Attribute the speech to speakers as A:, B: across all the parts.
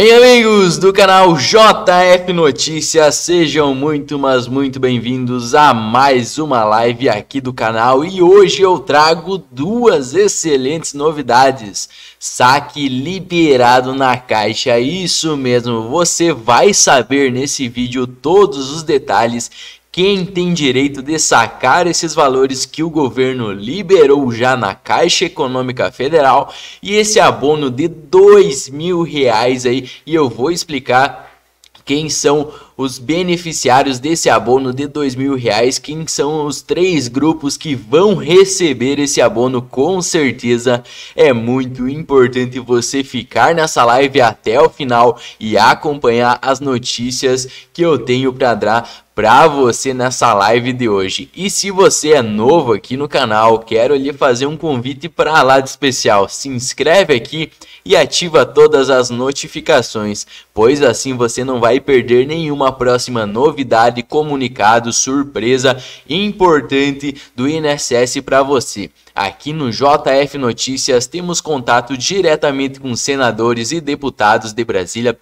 A: Bem, amigos do canal JF Notícias, sejam muito, mas muito bem-vindos a mais uma live aqui do canal e hoje eu trago duas excelentes novidades. Saque liberado na caixa, isso mesmo, você vai saber nesse vídeo todos os detalhes quem tem direito de sacar esses valores que o governo liberou já na Caixa Econômica Federal e esse abono de dois mil reais aí e eu vou explicar quem são os beneficiários desse abono de dois mil reais, quem são os três grupos que vão receber esse abono, com certeza é muito importante você ficar nessa live até o final e acompanhar as notícias que eu tenho para dar para você nessa live de hoje. E se você é novo aqui no canal, quero lhe fazer um convite para lá de especial. Se inscreve aqui e ativa todas as notificações, pois assim você não vai perder nenhuma próxima novidade, comunicado, surpresa importante do INSS para você. Aqui no JF Notícias temos contato diretamente com senadores e deputados de Brasília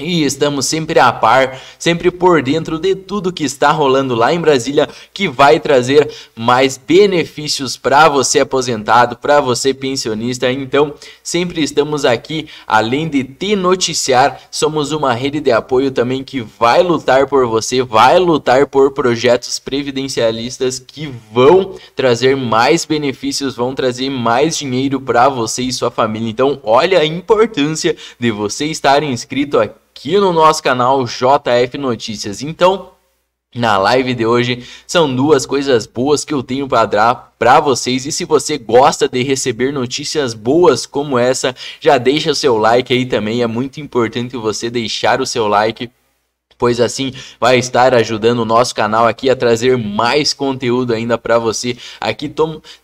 A: e estamos sempre a par, sempre por dentro de tudo que está rolando lá em Brasília, que vai trazer mais benefícios para você aposentado, para você pensionista. Então, sempre estamos aqui, além de te noticiar, somos uma rede de apoio também que vai lutar por você, vai lutar por projetos previdencialistas que vão trazer mais benefícios, vão trazer mais dinheiro para você e sua família. Então, olha a importância de você estar inscrito aqui aqui no nosso canal JF Notícias. Então, na live de hoje são duas coisas boas que eu tenho para dar para vocês e se você gosta de receber notícias boas como essa, já deixa o seu like aí também, é muito importante você deixar o seu like pois assim vai estar ajudando o nosso canal aqui a trazer mais conteúdo ainda para você. Aqui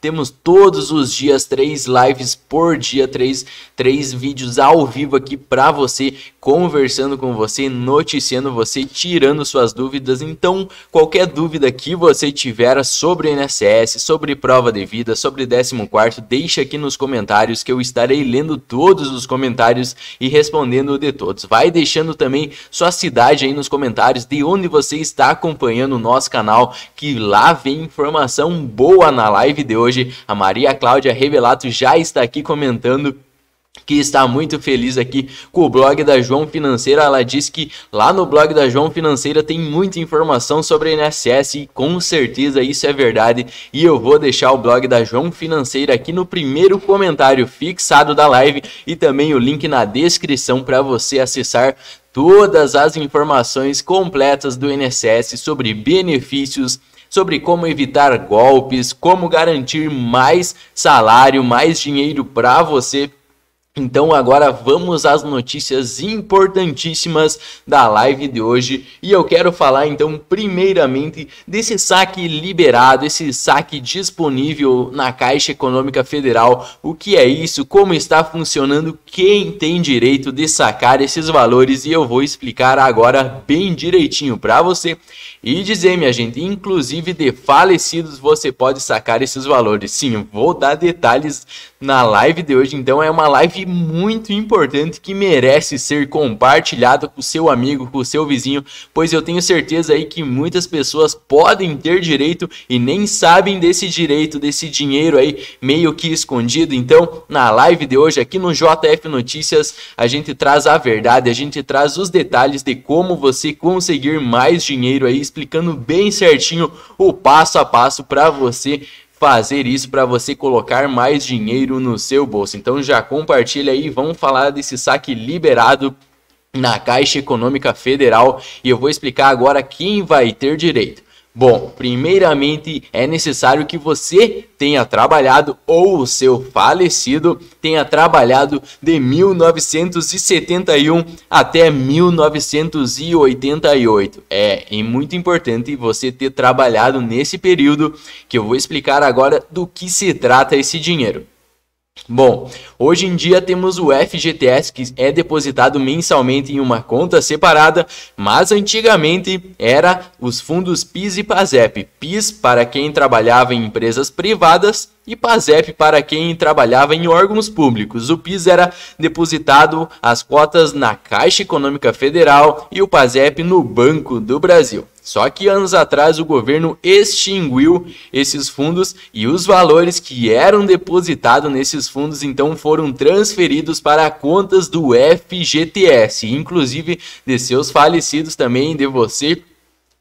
A: temos todos os dias três lives por dia, três, três vídeos ao vivo aqui para você, conversando com você, noticiando você, tirando suas dúvidas. Então, qualquer dúvida que você tiver sobre NSS, sobre prova de vida, sobre 14, deixa aqui nos comentários que eu estarei lendo todos os comentários e respondendo de todos. Vai deixando também sua cidade aí nos nos comentários de onde você está acompanhando o nosso canal, que lá vem informação boa na live de hoje. A Maria Cláudia Revelato já está aqui comentando que está muito feliz aqui com o blog da João Financeira. Ela diz que lá no blog da João Financeira tem muita informação sobre INSS e com certeza isso é verdade. E eu vou deixar o blog da João Financeira aqui no primeiro comentário fixado da live e também o link na descrição para você acessar todas as informações completas do INSS sobre benefícios, sobre como evitar golpes, como garantir mais salário, mais dinheiro para você então agora vamos às notícias importantíssimas da live de hoje e eu quero falar então primeiramente desse saque liberado, esse saque disponível na Caixa Econômica Federal. O que é isso? Como está funcionando? Quem tem direito de sacar esses valores? E eu vou explicar agora bem direitinho para você e dizer, minha gente, inclusive de falecidos você pode sacar esses valores. Sim, vou dar detalhes na live de hoje. Então é uma live muito importante que merece ser compartilhado com o seu amigo, com o seu vizinho, pois eu tenho certeza aí que muitas pessoas podem ter direito e nem sabem desse direito, desse dinheiro aí meio que escondido. Então, na live de hoje aqui no JF Notícias, a gente traz a verdade, a gente traz os detalhes de como você conseguir mais dinheiro aí, explicando bem certinho o passo a passo para você fazer isso para você colocar mais dinheiro no seu bolso. Então já compartilha aí, vamos falar desse saque liberado na Caixa Econômica Federal e eu vou explicar agora quem vai ter direito. Bom, primeiramente é necessário que você tenha trabalhado ou o seu falecido tenha trabalhado de 1971 até 1988. É, é muito importante você ter trabalhado nesse período que eu vou explicar agora do que se trata esse dinheiro. Bom, hoje em dia temos o FGTS que é depositado mensalmente em uma conta separada, mas antigamente era os fundos PIS e PASEP. PIS para quem trabalhava em empresas privadas e PASEP para quem trabalhava em órgãos públicos. O PIS era depositado as cotas na Caixa Econômica Federal e o PASEP no Banco do Brasil. Só que anos atrás o governo extinguiu esses fundos e os valores que eram depositados nesses fundos então foram transferidos para contas do FGTS, inclusive de seus falecidos também, de você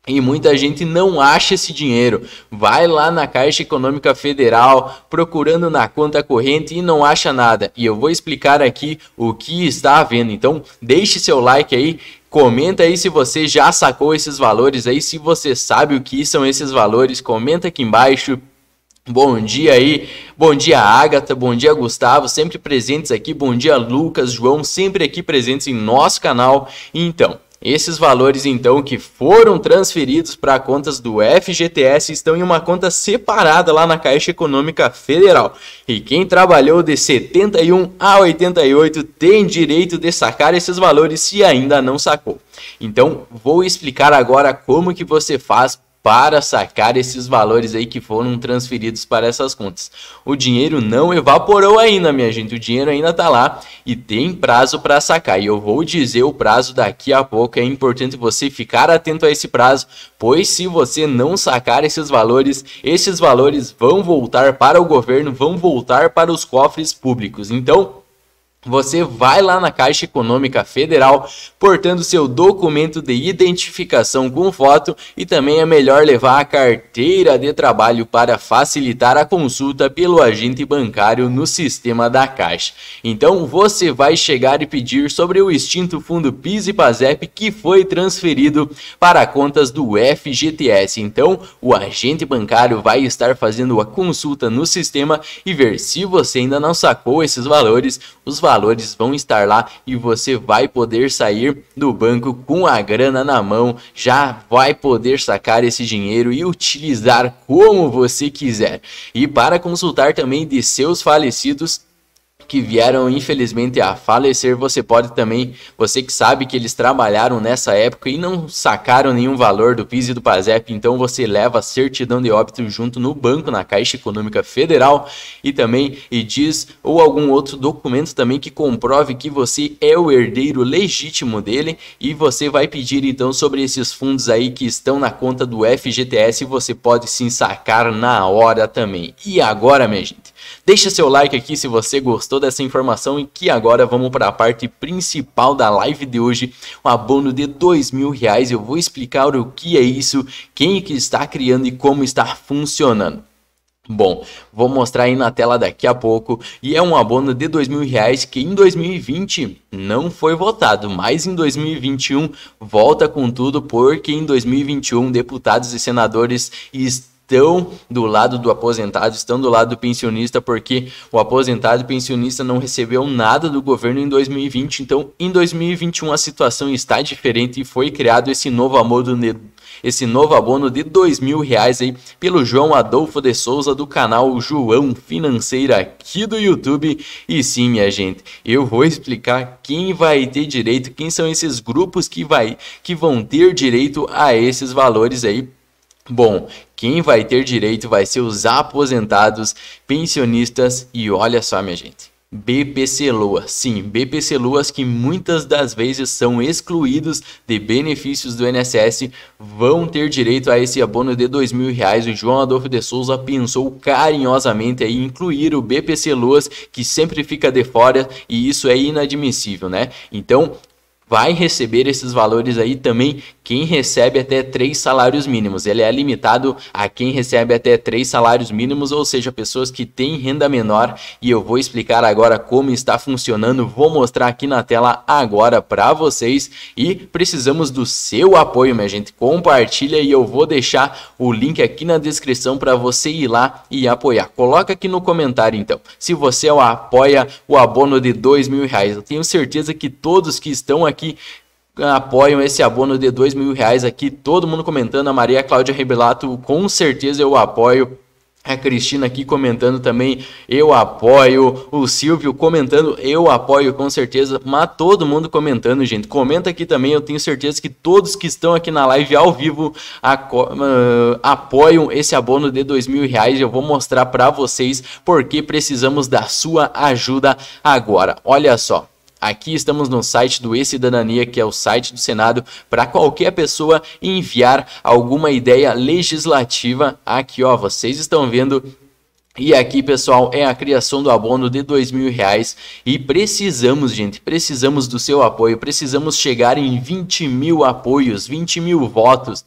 A: e muita gente não acha esse dinheiro. Vai lá na Caixa Econômica Federal, procurando na conta corrente e não acha nada. E eu vou explicar aqui o que está havendo. Então, deixe seu like aí Comenta aí se você já sacou esses valores aí, se você sabe o que são esses valores, comenta aqui embaixo. Bom dia aí, bom dia Agatha, bom dia Gustavo, sempre presentes aqui, bom dia Lucas, João, sempre aqui presentes em nosso canal. Então, esses valores, então, que foram transferidos para contas do FGTS estão em uma conta separada lá na Caixa Econômica Federal. E quem trabalhou de 71 a 88 tem direito de sacar esses valores se ainda não sacou. Então, vou explicar agora como que você faz para sacar esses valores aí que foram transferidos para essas contas. O dinheiro não evaporou ainda, minha gente. O dinheiro ainda está lá e tem prazo para sacar. E eu vou dizer o prazo daqui a pouco. É importante você ficar atento a esse prazo, pois se você não sacar esses valores, esses valores vão voltar para o governo, vão voltar para os cofres públicos. Então, você vai lá na Caixa Econômica Federal portando seu documento de identificação com foto e também é melhor levar a carteira de trabalho para facilitar a consulta pelo agente bancário no sistema da Caixa. Então você vai chegar e pedir sobre o extinto fundo PIS e PASEP que foi transferido para contas do FGTS. Então o agente bancário vai estar fazendo a consulta no sistema e ver se você ainda não sacou esses valores, os valores valores vão estar lá e você vai poder sair do banco com a grana na mão, já vai poder sacar esse dinheiro e utilizar como você quiser. E para consultar também de seus falecidos, que vieram infelizmente a falecer, você pode também, você que sabe que eles trabalharam nessa época e não sacaram nenhum valor do PIS e do PASEP, então você leva a certidão de óbito junto no banco, na Caixa Econômica Federal e também e diz ou algum outro documento também que comprove que você é o herdeiro legítimo dele e você vai pedir então sobre esses fundos aí que estão na conta do FGTS, você pode sim sacar na hora também. E agora, minha gente, Deixa seu like aqui se você gostou dessa informação e que agora vamos para a parte principal da live de hoje, um abono de dois mil reais. Eu vou explicar o que é isso, quem que está criando e como está funcionando. Bom, vou mostrar aí na tela daqui a pouco e é um abono de dois mil reais que em 2020 não foi votado, mas em 2021 volta com tudo porque em 2021 deputados e senadores estão estão do lado do aposentado, estão do lado do pensionista, porque o aposentado e pensionista não recebeu nada do governo em 2020. Então, em 2021 a situação está diferente e foi criado esse novo abono de, esse novo abono de dois mil reais aí pelo João Adolfo de Souza do canal João Financeira aqui do YouTube. E sim, minha gente, eu vou explicar quem vai ter direito, quem são esses grupos que vai que vão ter direito a esses valores aí Bom, quem vai ter direito vai ser os aposentados, pensionistas e olha só, minha gente. BPC Loas. Sim, BPC Loas que muitas das vezes são excluídos de benefícios do INSS vão ter direito a esse abono de dois mil reais. O João Adolfo de Souza pensou carinhosamente em incluir o BPC Loas que sempre fica de fora e isso é inadmissível, né? Então vai receber esses valores aí também quem recebe até três salários mínimos. Ele é limitado a quem recebe até três salários mínimos, ou seja, pessoas que têm renda menor. E eu vou explicar agora como está funcionando. Vou mostrar aqui na tela agora para vocês. E precisamos do seu apoio, minha gente. Compartilha e eu vou deixar o link aqui na descrição para você ir lá e apoiar. Coloca aqui no comentário então. Se você é apoia o abono de dois mil reais, eu tenho certeza que todos que estão aqui que ah, apoiam esse abono de dois mil reais aqui. Todo mundo comentando. A Maria Cláudia Rebelato, com certeza eu apoio. A Cristina aqui comentando também, eu apoio. O Silvio comentando, eu apoio com certeza. Mas todo mundo comentando, gente. Comenta aqui também, eu tenho certeza que todos que estão aqui na live ao vivo uh, apoiam esse abono de dois mil reais. Eu vou mostrar para vocês porque precisamos da sua ajuda agora. Olha só. Aqui estamos no site do E-Cidadania, que é o site do Senado, para qualquer pessoa enviar alguma ideia legislativa. Aqui, ó, vocês estão vendo e aqui, pessoal, é a criação do abono de dois mil reais e precisamos, gente, precisamos do seu apoio, precisamos chegar em 20 mil apoios, 20 mil votos.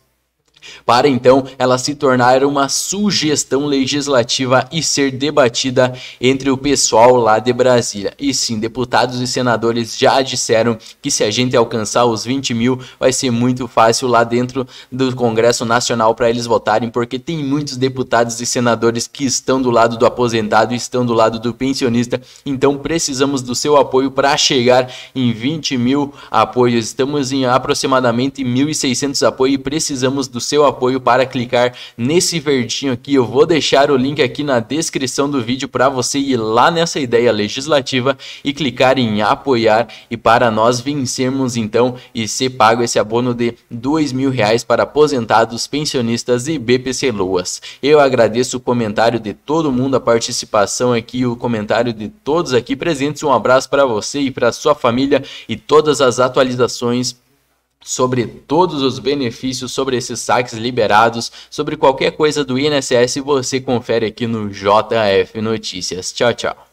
A: Para então ela se tornar uma sugestão legislativa e ser debatida entre o pessoal lá de Brasília. E sim, deputados e senadores já disseram que se a gente alcançar os 20 mil, vai ser muito fácil lá dentro do Congresso Nacional para eles votarem, porque tem muitos deputados e senadores que estão do lado do aposentado, estão do lado do pensionista. Então precisamos do seu apoio para chegar em 20 mil apoios. Estamos em aproximadamente 1.600 apoios e precisamos do seu apoio para clicar nesse verdinho aqui. Eu vou deixar o link aqui na descrição do vídeo para você ir lá nessa ideia legislativa e clicar em apoiar e para nós vencermos então e ser pago esse abono de dois mil reais para aposentados, pensionistas e BPC Loas. Eu agradeço o comentário de todo mundo, a participação aqui, o comentário de todos aqui presentes. Um abraço para você e para sua família e todas as atualizações sobre todos os benefícios sobre esses saques liberados, sobre qualquer coisa do INSS, você confere aqui no JF Notícias. Tchau, tchau.